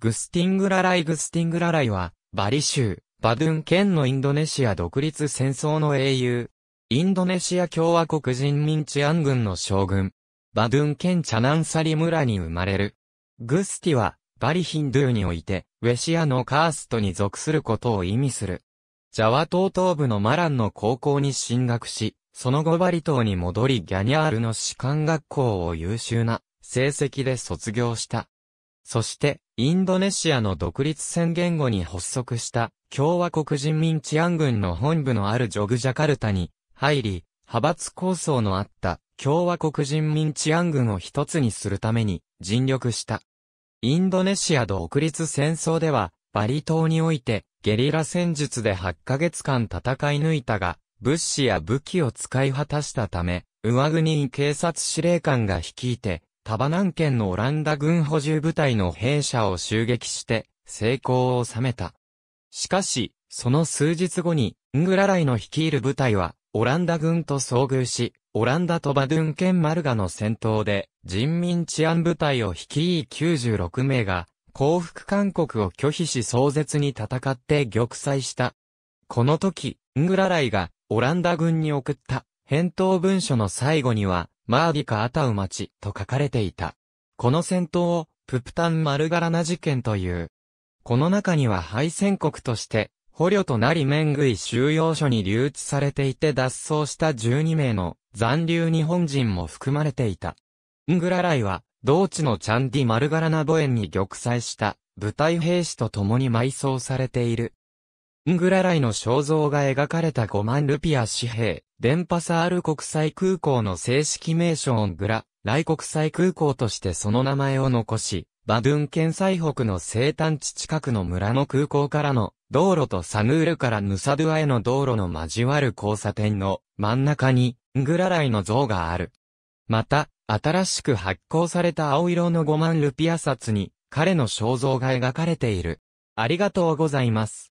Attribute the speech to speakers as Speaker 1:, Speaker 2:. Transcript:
Speaker 1: グスティングラライ・グスティングラライは、バリ州、バドゥン県のインドネシア独立戦争の英雄。インドネシア共和国人民治安軍の将軍。バドゥン県チャナンサリ村に生まれる。グスティは、バリヒンドゥーにおいて、ウェシアのカーストに属することを意味する。ジャワ島東部のマランの高校に進学し、その後バリ島に戻りギャニャールの士官学校を優秀な成績で卒業した。そして、インドネシアの独立宣言後に発足した共和国人民治安軍の本部のあるジョグジャカルタに入り、派閥構想のあった共和国人民治安軍を一つにするために尽力した。インドネシア独立戦争では、バリ島においてゲリラ戦術で8ヶ月間戦い抜いたが、物資や武器を使い果たしたため、上国警察司令官が率いて、タバナン県のオランダ軍補充部隊の兵舎を襲撃して、成功を収めた。しかし、その数日後に、ングラライの率いる部隊は、オランダ軍と遭遇し、オランダとバドゥン県マルガの戦闘で、人民治安部隊を率い96名が、降伏勧告を拒否し壮絶に戦って玉砕した。この時、ングラライが、オランダ軍に送った、返答文書の最後には、マーディカ・アタウ町と書かれていた。この戦闘を、ププタン・マルガラナ事件という。この中には敗戦国として、捕虜となり面食い収容所に留置されていて脱走した12名の残留日本人も含まれていた。ングラライは、同地のチャンディ・マルガラナ墓園に玉砕した、部隊兵士と共に埋葬されている。ングラライの肖像が描かれた5万ルピア紙幣、デンパサール国際空港の正式名称ングラ、ライ国際空港としてその名前を残し、バドゥン県最北の生誕地近くの村の空港からの道路とサヌールからヌサドゥアへの道路の交わる交差点の真ん中に、ングラライの像がある。また、新しく発行された青色の5万ルピア札に、彼の肖像が描かれている。ありがとうございます。